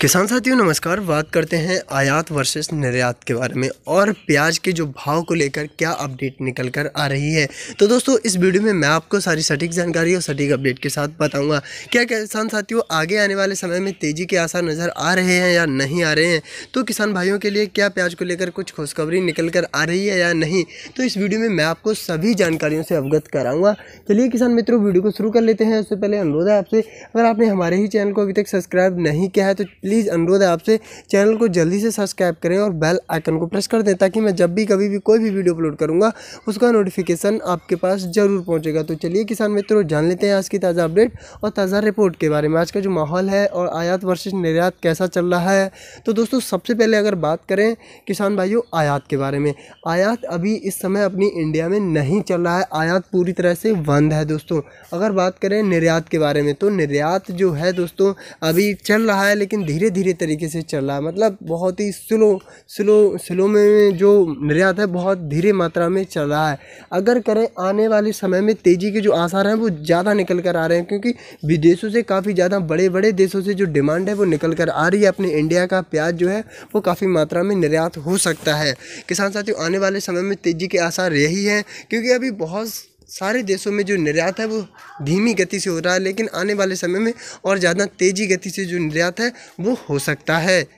किसान साथियों नमस्कार बात करते हैं आयात वर्सेस निर्यात के बारे में और प्याज के जो भाव को लेकर क्या अपडेट निकल कर आ रही है तो दोस्तों इस वीडियो में मैं आपको सारी सटीक जानकारी और सटीक अपडेट के साथ बताऊंगा क्या किसान साथियों आगे आने वाले समय में तेज़ी के आसार नज़र आ रहे हैं या नहीं आ रहे हैं तो किसान भाइयों के लिए क्या प्याज को लेकर कुछ खुशखबरी निकल कर आ रही है या नहीं तो इस वीडियो में मैं आपको सभी जानकारियों से अवगत कराऊँगा चलिए किसान मित्रों वीडियो को शुरू कर लेते हैं उससे पहले अनुरोध है आपसे अगर आपने हमारे ही चैनल को अभी तक सब्सक्राइब नहीं किया है तो प्लीज़ अनुरोध है आपसे चैनल को जल्दी से सब्सक्राइब करें और बेल आइकन को प्रेस कर दें ताकि मैं जब भी कभी भी कोई भी वीडियो अपलोड करूँगा उसका नोटिफिकेशन आपके पास ज़रूर पहुँचेगा तो चलिए किसान मित्रों जान लेते हैं आज की ताज़ा अपडेट और ताज़ा रिपोर्ट के बारे में आज का जो माहौल है और आयात वर्षिज़ निर्यात कैसा चल रहा है तो दोस्तों सबसे पहले अगर बात करें किसान भाइयों आयात के बारे में आयात अभी इस समय अपनी इंडिया में नहीं चल रहा है आयात पूरी तरह से बंद है दोस्तों अगर बात करें निर्यात के बारे में तो निर्यात जो है दोस्तों अभी चल रहा है लेकिन धीरे धीरे तरीके से चल रहा है मतलब बहुत ही स्लो स्लो स्लो में जो निर्यात है बहुत धीरे मात्रा में चल रहा है अगर करें आने वाले समय में तेज़ी के जो आसार हैं वो ज़्यादा निकल कर आ रहे हैं क्योंकि विदेशों से काफ़ी ज़्यादा बड़े बड़े देशों से जो डिमांड है वो निकल कर आ रही है अपने इंडिया का प्याज जो है वो काफ़ी मात्रा में निर्यात हो सकता है किसान साथियों आने वाले समय में तेज़ी के आसार यही हैं क्योंकि अभी बहुत सारे देशों में जो निर्यात है वो धीमी गति से हो रहा है लेकिन आने वाले समय में और ज़्यादा तेज़ी गति से जो निर्यात है वो हो सकता है